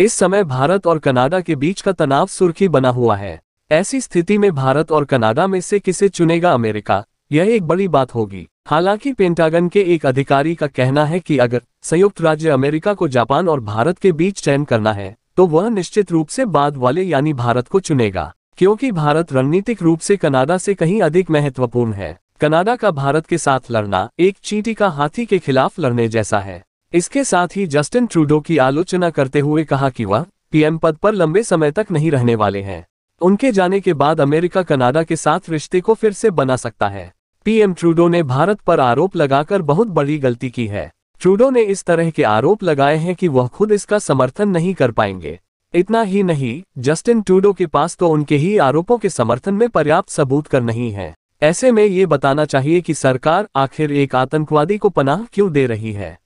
इस समय भारत और कनाडा के बीच का तनाव सुर्खी बना हुआ है ऐसी स्थिति में भारत और कनाडा में से किसे चुनेगा अमेरिका यह एक बड़ी बात होगी हालांकि पेंटागन के एक अधिकारी का कहना है कि अगर संयुक्त राज्य अमेरिका को जापान और भारत के बीच चयन करना है तो वह निश्चित रूप से बाद वाले यानी भारत को चुनेगा क्योंकि भारत रणनीतिक रूप से कनाडा से कहीं अधिक महत्वपूर्ण है कनाडा का भारत के साथ लड़ना एक चींटी का हाथी के खिलाफ लड़ने जैसा है इसके साथ ही जस्टिन ट्रूडो की आलोचना करते हुए कहा कि वह पीएम पद पर लंबे समय तक नहीं रहने वाले हैं उनके जाने के बाद अमेरिका कनाडा के साथ रिश्ते को फिर से बना सकता है पीएम ट्रूडो ने भारत पर आरोप लगाकर बहुत बड़ी गलती की है ट्रूडो ने इस तरह के आरोप लगाए हैं कि वह खुद इसका समर्थन नहीं कर पाएंगे इतना ही नहीं जस्टिन ट्रूडो के पास तो उनके ही आरोपों के समर्थन में पर्याप्त सबूत कर नहीं है ऐसे में ये बताना चाहिए कि सरकार आखिर एक आतंकवादी को पनाह क्यों दे रही है